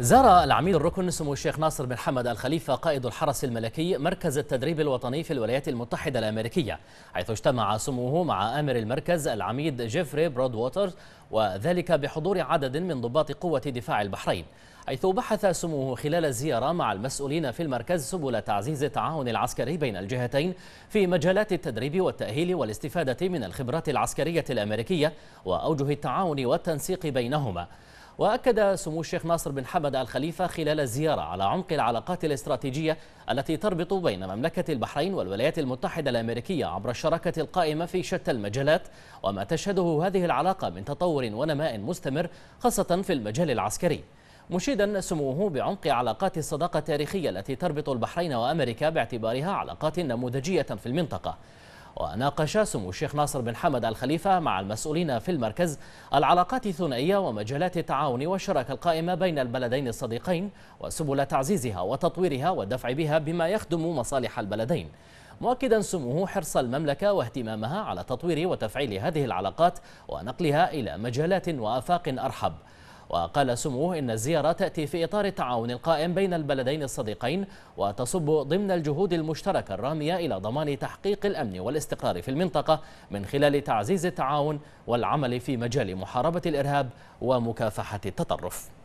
زار العميد الركن سمو الشيخ ناصر بن حمد الخليفة قائد الحرس الملكي مركز التدريب الوطني في الولايات المتحدة الأمريكية حيث اجتمع سموه مع آمر المركز العميد جيفري برود ووتر وذلك بحضور عدد من ضباط قوة دفاع البحرين حيث بحث سموه خلال الزيارة مع المسؤولين في المركز سبل تعزيز التعاون العسكري بين الجهتين في مجالات التدريب والتأهيل والاستفادة من الخبرات العسكرية الأمريكية وأوجه التعاون والتنسيق بينهما وأكد سمو الشيخ ناصر بن حمد الخليفة خلال الزيارة على عمق العلاقات الاستراتيجية التي تربط بين مملكة البحرين والولايات المتحدة الأمريكية عبر الشراكة القائمة في شتى المجالات وما تشهده هذه العلاقة من تطور ونماء مستمر خاصة في المجال العسكري مشيدا سموه بعمق علاقات الصداقة التاريخية التي تربط البحرين وأمريكا باعتبارها علاقات نموذجية في المنطقة وناقش سمو الشيخ ناصر بن حمد الخليفة مع المسؤولين في المركز العلاقات الثنائية ومجالات التعاون والشراكة القائمة بين البلدين الصديقين وسبل تعزيزها وتطويرها والدفع بها بما يخدم مصالح البلدين مؤكدا سموه حرص المملكة واهتمامها على تطوير وتفعيل هذه العلاقات ونقلها إلى مجالات وآفاق أرحب وقال سموه إن الزيارة تأتي في إطار التعاون القائم بين البلدين الصديقين وتصب ضمن الجهود المشتركة الرامية إلى ضمان تحقيق الأمن والاستقرار في المنطقة من خلال تعزيز التعاون والعمل في مجال محاربة الإرهاب ومكافحة التطرف